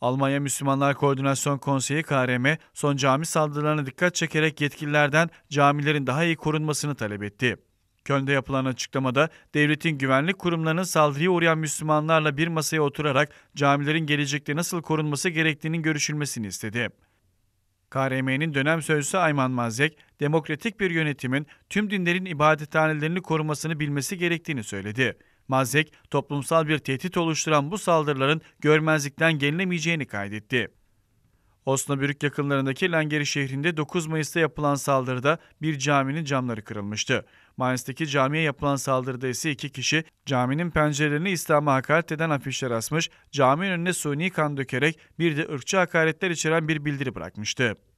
Almanya Müslümanlar Koordinasyon Konseyi KRM son cami saldırılarına dikkat çekerek yetkililerden camilerin daha iyi korunmasını talep etti. Köln'de yapılan açıklamada devletin güvenlik kurumlarının saldırıya uğrayan Müslümanlarla bir masaya oturarak camilerin gelecekte nasıl korunması gerektiğinin görüşülmesini istedi. KRM'nin dönem sözcüsü Ayman Mazek, demokratik bir yönetimin tüm dinlerin ibadethanelerini korumasını bilmesi gerektiğini söyledi. Mazek, toplumsal bir tehdit oluşturan bu saldırıların görmezlikten gelinemeyeceğini kaydetti. Osnabrück yakınlarındaki Langeri şehrinde 9 Mayıs'ta yapılan saldırıda bir caminin camları kırılmıştı. Mayıs'taki camiye yapılan saldırıda ise iki kişi caminin pencerelerini İslam'a hakaret eden afişler asmış, caminin önüne suni kan dökerek bir de ırkçı hakaretler içeren bir bildiri bırakmıştı.